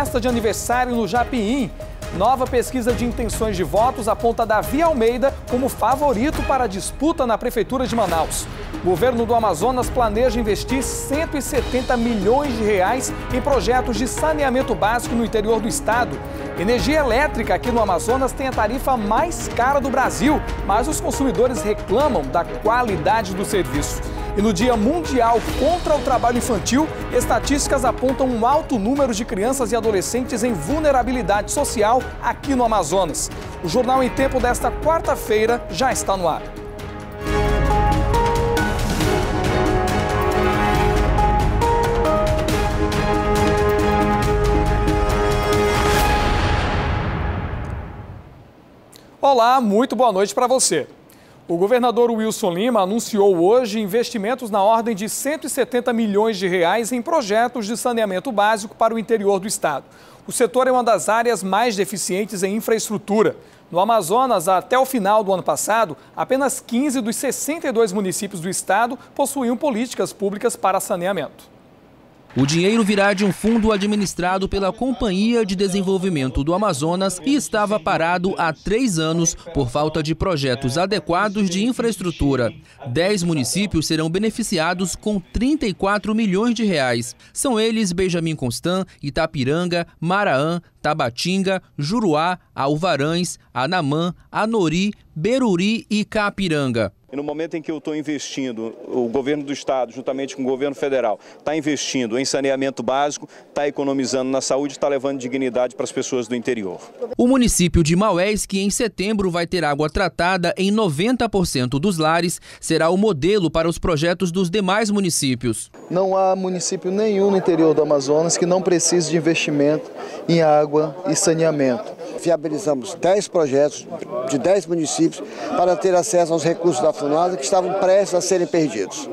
Festa de aniversário no Japiim. Nova pesquisa de intenções de votos aponta Davi Almeida como favorito para a disputa na Prefeitura de Manaus. O governo do Amazonas planeja investir 170 milhões de reais em projetos de saneamento básico no interior do estado. Energia elétrica aqui no Amazonas tem a tarifa mais cara do Brasil, mas os consumidores reclamam da qualidade do serviço. E no Dia Mundial contra o Trabalho Infantil, estatísticas apontam um alto número de crianças e adolescentes em vulnerabilidade social aqui no Amazonas. O Jornal em Tempo desta quarta-feira já está no ar. Olá, muito boa noite para você. O governador Wilson Lima anunciou hoje investimentos na ordem de 170 milhões de reais em projetos de saneamento básico para o interior do estado. O setor é uma das áreas mais deficientes em infraestrutura. No Amazonas, até o final do ano passado, apenas 15 dos 62 municípios do estado possuíam políticas públicas para saneamento. O dinheiro virá de um fundo administrado pela Companhia de Desenvolvimento do Amazonas e estava parado há três anos por falta de projetos adequados de infraestrutura. Dez municípios serão beneficiados com 34 milhões de reais. São eles Benjamin Constant, Itapiranga, Maraã, Tabatinga, Juruá, Alvarães, Anamã, Anori, Beruri e Capiranga. E no momento em que eu estou investindo, o governo do estado, juntamente com o governo federal, está investindo em saneamento básico, está economizando na saúde, está levando dignidade para as pessoas do interior. O município de Maués, que em setembro vai ter água tratada em 90% dos lares, será o modelo para os projetos dos demais municípios. Não há município nenhum no interior do Amazonas que não precise de investimento em água e saneamento. Viabilizamos 10 projetos de 10 municípios para ter acesso aos recursos da FUNASA que estavam prestes a serem perdidos.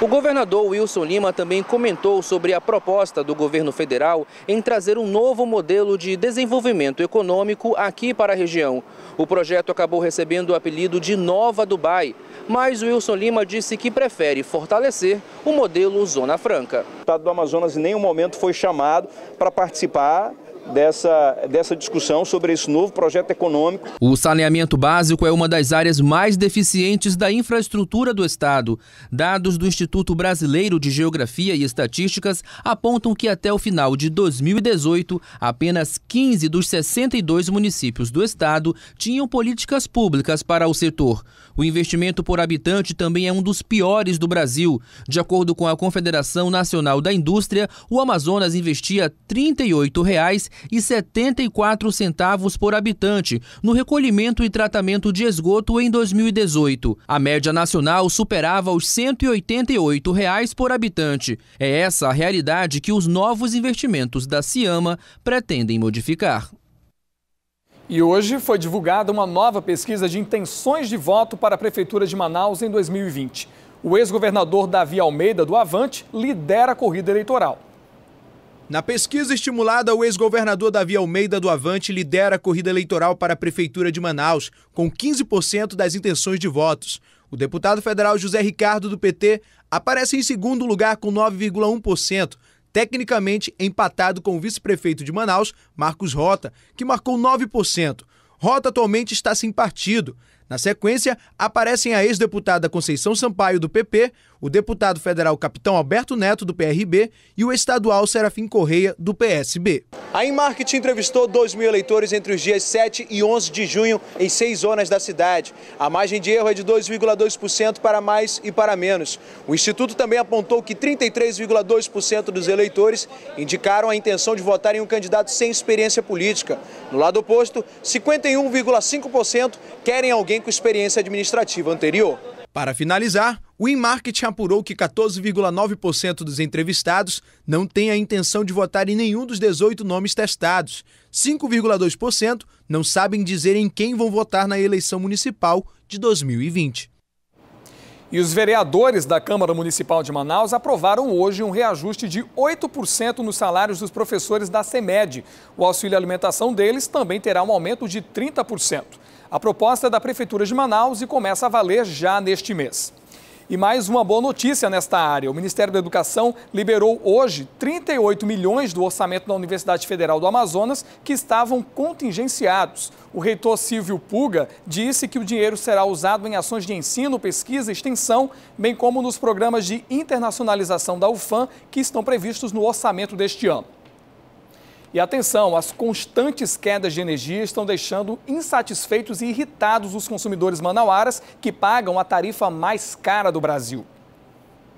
O governador Wilson Lima também comentou sobre a proposta do governo federal em trazer um novo modelo de desenvolvimento econômico aqui para a região. O projeto acabou recebendo o apelido de Nova Dubai, mas Wilson Lima disse que prefere fortalecer o modelo Zona Franca. O estado do Amazonas em nenhum momento foi chamado para participar dessa, dessa discussão sobre esse novo projeto econômico. O saneamento básico é uma das áreas mais deficientes da infraestrutura do Estado. Dados do Instituto Brasileiro de Geografia e Estatísticas apontam que até o final de 2018, apenas 15 dos 62 municípios do Estado tinham políticas públicas para o setor. O investimento por habitante também é um dos piores do Brasil. De acordo com a Confederação Nacional da Indústria, o Amazonas investia R$ 38,00 e 74 centavos por habitante no recolhimento e tratamento de esgoto em 2018. A média nacional superava os 188 reais por habitante. É essa a realidade que os novos investimentos da Ciama pretendem modificar. E hoje foi divulgada uma nova pesquisa de intenções de voto para a Prefeitura de Manaus em 2020. O ex-governador Davi Almeida, do Avante, lidera a corrida eleitoral. Na pesquisa estimulada, o ex-governador Davi Almeida do Avante lidera a corrida eleitoral para a Prefeitura de Manaus, com 15% das intenções de votos. O deputado federal José Ricardo do PT aparece em segundo lugar com 9,1%, tecnicamente empatado com o vice-prefeito de Manaus, Marcos Rota, que marcou 9%. Rota atualmente está sem partido. Na sequência, aparecem a ex-deputada Conceição Sampaio, do PP, o deputado federal Capitão Alberto Neto, do PRB, e o estadual Serafim Correia, do PSB. A Inmarket entrevistou 2 mil eleitores entre os dias 7 e 11 de junho em seis zonas da cidade. A margem de erro é de 2,2% para mais e para menos. O Instituto também apontou que 33,2% dos eleitores indicaram a intenção de votar em um candidato sem experiência política. No lado oposto, 51,5% querem alguém alguém com experiência administrativa anterior. Para finalizar, o InMarket apurou que 14,9% dos entrevistados não têm a intenção de votar em nenhum dos 18 nomes testados. 5,2% não sabem dizer em quem vão votar na eleição municipal de 2020. E os vereadores da Câmara Municipal de Manaus aprovaram hoje um reajuste de 8% nos salários dos professores da CEMED. O auxílio alimentação deles também terá um aumento de 30%. A proposta é da Prefeitura de Manaus e começa a valer já neste mês. E mais uma boa notícia nesta área. O Ministério da Educação liberou hoje 38 milhões do orçamento da Universidade Federal do Amazonas que estavam contingenciados. O reitor Silvio Puga disse que o dinheiro será usado em ações de ensino, pesquisa e extensão, bem como nos programas de internacionalização da UFAM que estão previstos no orçamento deste ano. E atenção, as constantes quedas de energia estão deixando insatisfeitos e irritados os consumidores manauaras que pagam a tarifa mais cara do Brasil.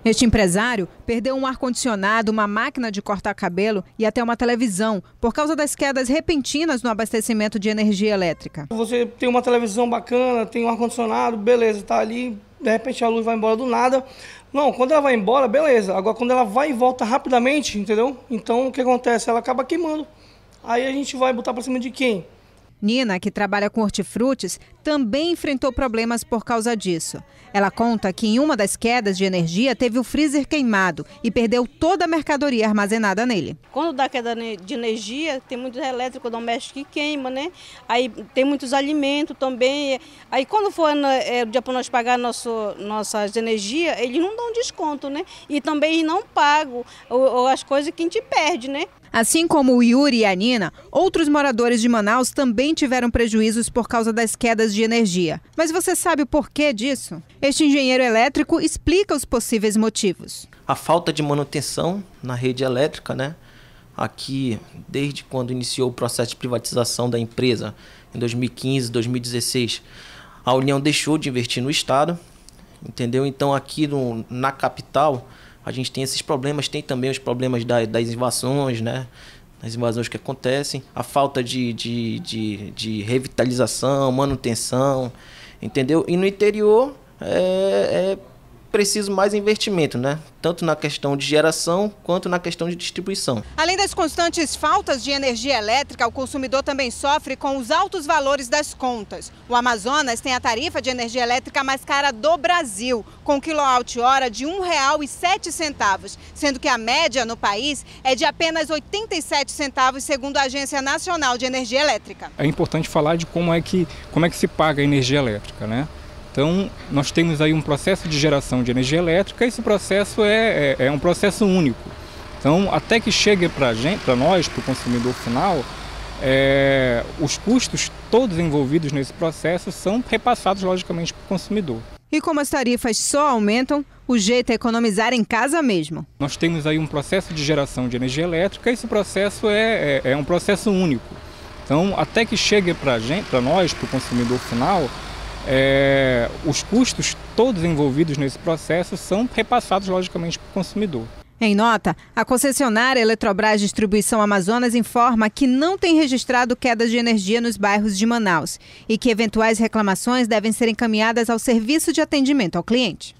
Este empresário perdeu um ar-condicionado, uma máquina de cortar cabelo e até uma televisão por causa das quedas repentinas no abastecimento de energia elétrica. Você tem uma televisão bacana, tem um ar-condicionado, beleza, está ali de repente a luz vai embora do nada. Não, quando ela vai embora, beleza. Agora quando ela vai e volta rapidamente, entendeu? Então o que acontece? Ela acaba queimando. Aí a gente vai botar para cima de quem? Nina, que trabalha com hortifrutis, também enfrentou problemas por causa disso. Ela conta que em uma das quedas de energia teve o freezer queimado e perdeu toda a mercadoria armazenada nele. Quando dá queda de energia, tem muitos domésticos que queimam, né? Aí tem muitos alimentos também. Aí quando for né, é, o dia para nós pagar nosso, nossas energias, eles não dão desconto, né? E também não pagam as coisas que a gente perde, né? Assim como o Yuri e a Nina, outros moradores de Manaus também tiveram prejuízos por causa das quedas de energia. Mas você sabe o porquê disso? Este engenheiro elétrico explica os possíveis motivos. A falta de manutenção na rede elétrica, né? Aqui, desde quando iniciou o processo de privatização da empresa, em 2015, 2016, a União deixou de investir no Estado, entendeu? Então, aqui no, na capital, a gente tem esses problemas, tem também os problemas da, das invasões, né? As invasões que acontecem, a falta de, de, de, de revitalização, manutenção, entendeu? E no interior é, é preciso mais investimento, né? Tanto na questão de geração quanto na questão de distribuição. Além das constantes faltas de energia elétrica, o consumidor também sofre com os altos valores das contas. O Amazonas tem a tarifa de energia elétrica mais cara do Brasil, com quilowatt-hora de R$ 1,07, sendo que a média no país é de apenas 87 centavos, segundo a Agência Nacional de Energia Elétrica. É importante falar de como é que, como é que se paga a energia elétrica, né? Então, nós temos aí um processo de geração de energia elétrica e esse processo é, é, é um processo único. Então, até que chegue para nós, para o consumidor final, é, os custos todos envolvidos nesse processo são repassados, logicamente, para o consumidor. E como as tarifas só aumentam, o jeito é economizar em casa mesmo. Nós temos aí um processo de geração de energia elétrica e esse processo é, é, é um processo único. Então, até que chegue para nós, para o consumidor final, é, os custos todos envolvidos nesse processo são repassados, logicamente, para o consumidor. Em nota, a concessionária Eletrobras Distribuição Amazonas informa que não tem registrado quedas de energia nos bairros de Manaus e que eventuais reclamações devem ser encaminhadas ao Serviço de Atendimento ao Cliente.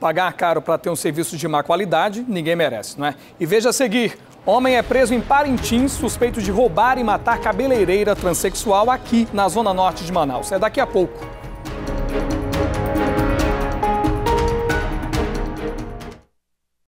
Pagar caro para ter um serviço de má qualidade, ninguém merece, não é? E veja a seguir: homem é preso em Parintins, suspeito de roubar e matar cabeleireira transexual aqui na zona norte de Manaus. É daqui a pouco.